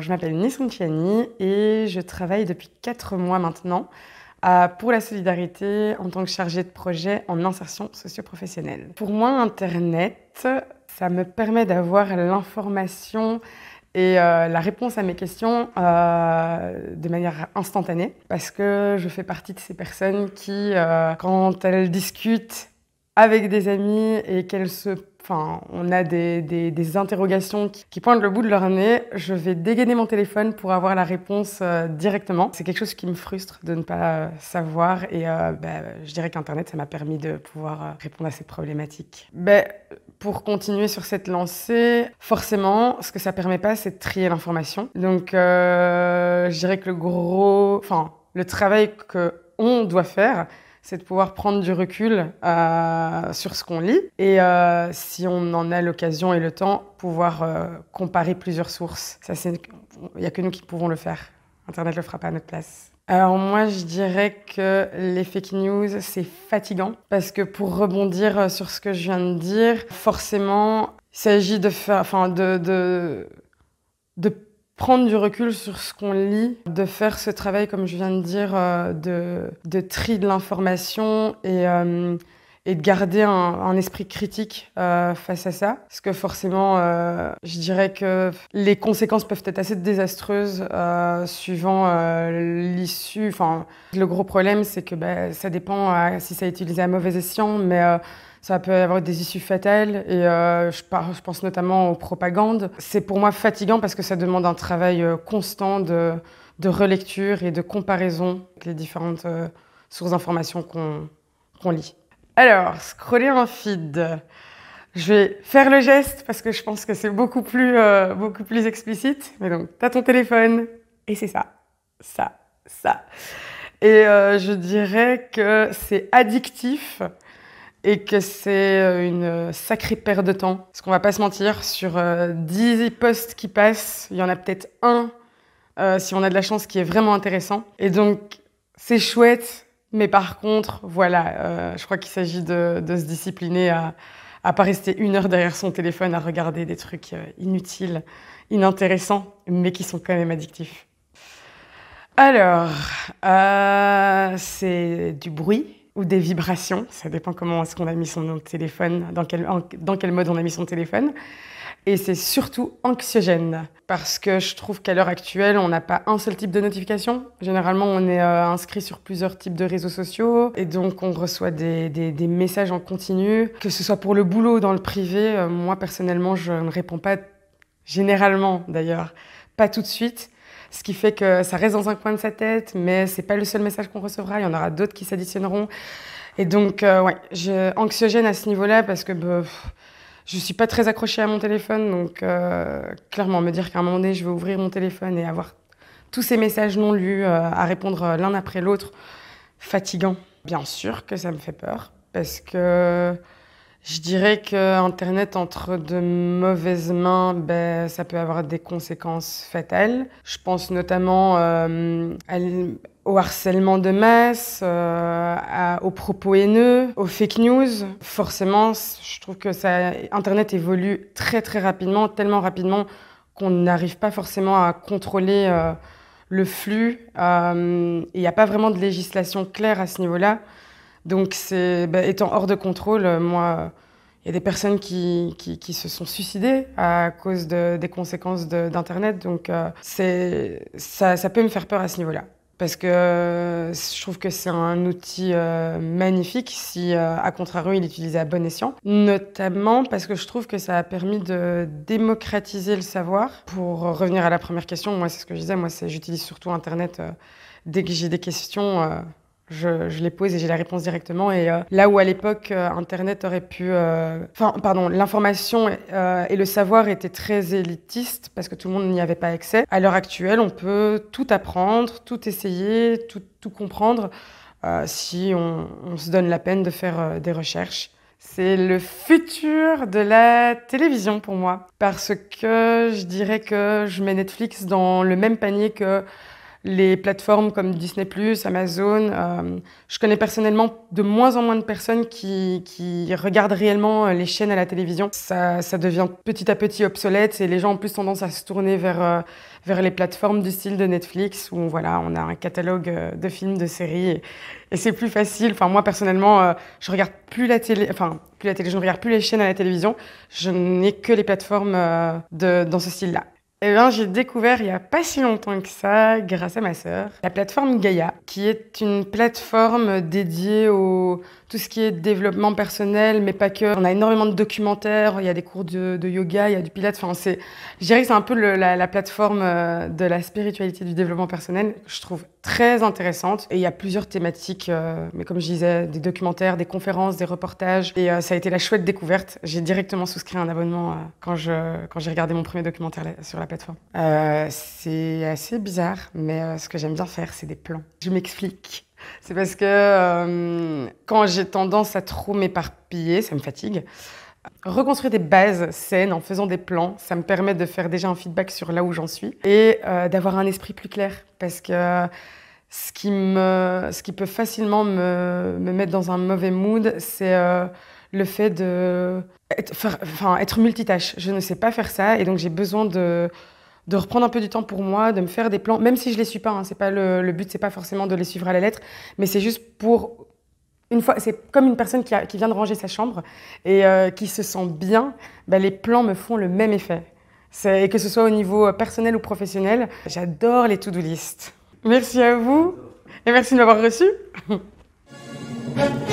je m'appelle Chiani et je travaille depuis 4 mois maintenant euh, pour la solidarité en tant que chargée de projet en insertion socioprofessionnelle. Pour moi, Internet, ça me permet d'avoir l'information et euh, la réponse à mes questions euh, de manière instantanée parce que je fais partie de ces personnes qui, quand elles discutent avec des amis et qu'elles se Enfin, on a des, interrogations qui, pointent le bout de leur nez. Je vais dégainer mon téléphone pour avoir la réponse euh, directement. C'est quelque chose qui me frustre de ne pas euh, savoir. Et euh, bah, je dirais qu'Internet, ça m'a permis de pouvoir répondre à cette problématique. Ben, pour continuer sur cette lancée, forcément, ce que ça permet pas, c'est de trier l'information. Donc, je dirais que le gros, enfin, le travail que on doit faire, c'est de pouvoir prendre du recul euh, sur ce qu'on lit et euh, si on en a l'occasion et le temps, pouvoir euh, comparer plusieurs sources. Ça, c'est il n'y a que nous qui pouvons le faire. Internet le fera pas à notre place. Alors moi, je dirais que les fake news, c'est fatigant parce que pour rebondir sur ce que je viens de dire, forcément, il s'agit de faire, enfin, de, de, de prendre du recul sur ce qu'on lit, de faire ce travail, comme je viens de dire, euh, de, de, tri de l'information et, euh, et de garder un, esprit critique euh, face à ça. Parce que forcément, je dirais que les conséquences peuvent être assez désastreuses suivant l'issue. Enfin, le gros problème, c'est que bah, ça dépend si ça est utilisé à mauvais escient, mais ça peut avoir des issues fatales et euh, je, je, pense notamment aux propagandes. C'est pour moi fatigant parce que ça demande un travail euh, constant de, relecture et de comparaison avec les différentes euh, sources d'informations qu'on lit. Alors, scroller un feed. Je vais faire le geste parce que je pense que c'est beaucoup, plus, beaucoup plus explicite. Mais donc, t'as ton téléphone et c'est ça, ça, ça. Et je dirais que c'est addictif et que c'est euh, une euh, sacrée perte de temps. Parce qu'on va pas se mentir, sur 10 euh, posts qui passent, il y en a peut-être un, si on a de la chance, qui est vraiment intéressant. Et donc, c'est chouette, mais par contre, voilà, je crois qu'il s'agit de, de, se discipliner à à pas rester une heure derrière son téléphone à regarder des trucs inutiles, inintéressants, mais qui sont quand même addictifs. Alors, c'est du bruit, des vibrations. Ça dépend comment est-ce qu'on a mis son téléphone, dans quel, dans quel mode on a mis son téléphone. Et c'est surtout anxiogène, parce que je trouve qu'à l'heure actuelle, on n'a pas un seul type de notification. Généralement, on est euh, inscrit sur plusieurs types de réseaux sociaux, et donc on reçoit des, des, messages en continu, que ce soit pour le boulot ou dans le privé. Euh, moi, personnellement, je ne réponds pas, généralement d'ailleurs, pas tout de suite ce qui fait que ça reste dans un coin de sa tête, mais c'est pas le seul message qu'on recevra, il y en aura d'autres qui s'additionneront. Et donc, euh, ouais, je, anxiogène à ce niveau-là parce que je bah, je suis pas très accrochée à mon téléphone, donc euh, clairement, me dire qu'à un moment donné, je vais ouvrir mon téléphone et avoir tous ces messages non lus euh, à répondre l'un après l'autre, fatigant. Bien sûr que ça me fait peur parce que je dirais que Internet entre de mauvaises mains, ben, ça peut avoir des conséquences fatales. Je pense notamment euh, au harcèlement de masse, euh, aux propos haineux, aux fake news. Forcément, je trouve que ça, Internet évolue très très rapidement, tellement rapidement qu'on n'arrive pas forcément à contrôler euh, le flux. Euh, il n'y a pas vraiment de législation claire à ce niveau-là. Donc, c'est bah, étant hors de contrôle, euh, moi, il y a des personnes qui, qui, se sont suicidées à cause des conséquences d'Internet. donc, euh, ça, peut me faire peur à ce niveau-là. Parce que euh, je trouve que c'est un outil magnifique si, à contrario, il est utilisé à bon escient. Notamment parce que je trouve que ça a permis de démocratiser le savoir. Pour revenir à la première question, moi, c'est ce que je disais, moi, j'utilise surtout Internet dès que j'ai des questions je, les pose et j'ai la réponse directement. Et euh, là où à l'époque euh, Internet aurait pu, euh, enfin pardon, l'information et le savoir étaient très élitistes parce que tout le monde n'y avait pas accès. À l'heure actuelle, on peut tout apprendre, tout essayer, tout, comprendre si on, on, se donne la peine de faire des recherches. C'est le futur de la télévision pour moi parce que je dirais que je mets Netflix dans le même panier que les plateformes comme Disney ⁇ Amazon. Euh, je connais personnellement de moins en moins de personnes qui, regardent réellement euh, les chaînes à la télévision. Ça, devient petit à petit obsolète et les gens ont plus tendance à se tourner vers, euh, les plateformes du style de Netflix où voilà, on a un catalogue de films, de séries et, c'est plus facile. Enfin, moi personnellement, je regarde plus la télé, enfin plus la je ne regarde plus les chaînes à la télévision. Je n'ai que les plateformes dans ce style-là. Eh bien, j'ai découvert il n'y a pas si longtemps que ça, grâce à ma sœur, la plateforme Gaia, qui est une plateforme dédiée aux tout ce qui est développement personnel, mais pas que. On a énormément de documentaires, il y a des cours de, yoga, il y a du pilates. Enfin, c'est, je dirais c'est un peu la, plateforme euh, de la spiritualité du développement personnel. Je trouve très intéressante. Et il y a plusieurs thématiques, euh, mais comme je disais, des documentaires, des conférences, des reportages. Et euh, ça a été la chouette découverte. J'ai directement souscrit un abonnement quand, je, quand j'ai regardé mon premier documentaire sur la plateforme. c'est assez bizarre, mais ce que j'aime bien faire, c'est des plans. Je m'explique. C'est parce que euh, quand j'ai tendance à trop m'éparpiller, ça me fatigue. Reconstruire des bases saines en faisant des plans, ça me permet de faire déjà un feedback sur là où j'en suis et euh, d'avoir un esprit plus clair. Parce que ce qui, me, ce qui peut facilement me, me mettre dans un mauvais mood, c'est euh, le fait de enfin, être multitâche. Je ne sais pas faire ça et donc j'ai besoin de de reprendre un peu du temps pour moi, de me faire des plans, même si je les suis pas. Hein. c'est pas le, le but, c'est pas forcément de les suivre à la lettre, mais c'est juste pour une fois, c'est comme une personne qui, vient de ranger sa chambre et euh, qui se sent bien. Bah, les plans me font le même effet. Et que ce soit au niveau personnel ou professionnel, j'adore les to-do list. Merci à vous et merci de m'avoir reçu.